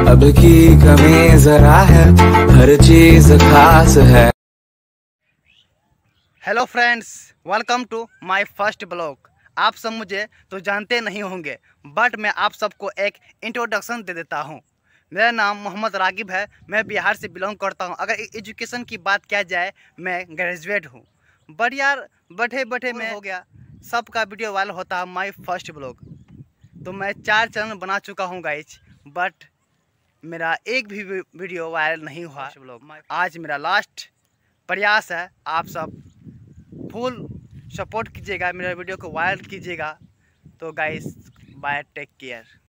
अब की कमी जरा है हर चीज खास है hello friends welcome to my first blog आप सब मुझे तो जानते नहीं होंगे बट मैं आप सबको एक इंट्रोडक्शन दे देता हूँ मेरा नाम मोहम्मद रागिब है मैं बिहार से बिलोंग करता हूँ अगर एजुकेशन की बात किया जाए मैं ग्रेजुएट हूँ बट यार बैठे बैठे मैं हो गया सबका वीडियो वायरल होता है माय फर्स्ट ब्लॉग तो मैं चार चैनल बना चुका हूँ गाइज बट मेरा एक भी वीडियो वायरल नहीं हुआ अच्छा, आज मेरा लास्ट प्रयास है आप सब फुल सपोर्ट कीजिएगा मेरे वीडियो को वायरल कीजिएगा तो गाइस बाय टेक केयर